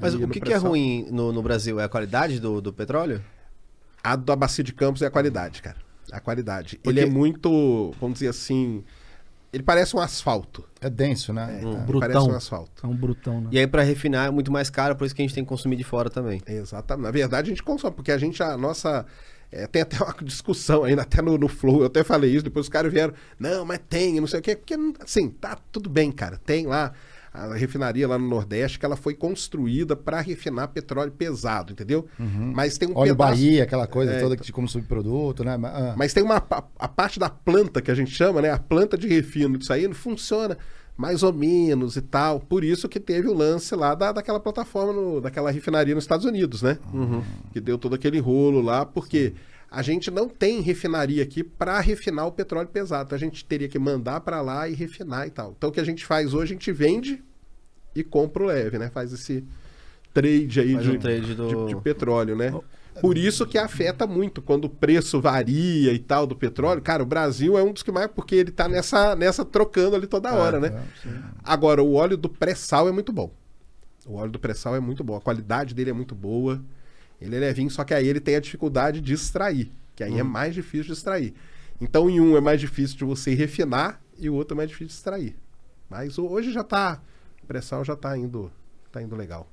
Mas o que, que, é ruim no, no, Brasil? É a qualidade do, do petróleo? A da bacia de Campos é a qualidade, cara. A qualidade. Porque... Ele é muito, vamos dizer assim, ele parece um asfalto. É denso, né? É, um é. tá. brutão. Parece um asfalto. É um brutão, né? E aí para refinar é muito mais caro, por isso que a gente tem que consumir de fora também. Exatamente. Na verdade a gente consome, porque a gente, a nossa... É, tem até uma discussão ainda, até no, no Flow, eu até falei isso, depois os caras vieram, não, mas tem, não sei o quê, porque, assim, tá tudo bem, cara, tem lá a refinaria lá no Nordeste, que ela foi construída para refinar petróleo pesado, entendeu? Uhum. Mas tem um olha pedaço... Bahia, aquela coisa é, toda então que como subproduto, né? Ah. Mas tem uma a, a, parte da planta que a gente chama, né? A planta de refino disso aí não funciona mais ou menos e tal. Por isso que teve o lance lá da, daquela plataforma, no, daquela refinaria nos Estados Unidos, né? Uhum. uhum. Que deu todo aquele rolo lá, porque... Sim a gente não tem refinaria aqui para refinar o petróleo pesado. a gente teria que mandar para lá e refinar e tal. Então o que a gente faz hoje, a gente vende e compra o leve, né? Faz esse trade aí de, um trade do... de, de, petróleo, né? Oh. Por isso que afeta muito quando o preço varia e tal do petróleo. Cara, o Brasil é um dos que mais, porque ele tá nessa, nessa trocando ali toda é, hora, é, né? É, Agora, o óleo do pré-sal é muito bom. O óleo do pré-sal é muito bom. A qualidade dele é muito boa. Ele é levinho, só que aí ele tem a dificuldade de extrair, que aí é uhum. mais difícil de extrair. Então, em um é mais difícil de você refinar e o outro é mais difícil de extrair. Mas hoje já tá, o pré já tá indo, tá indo legal.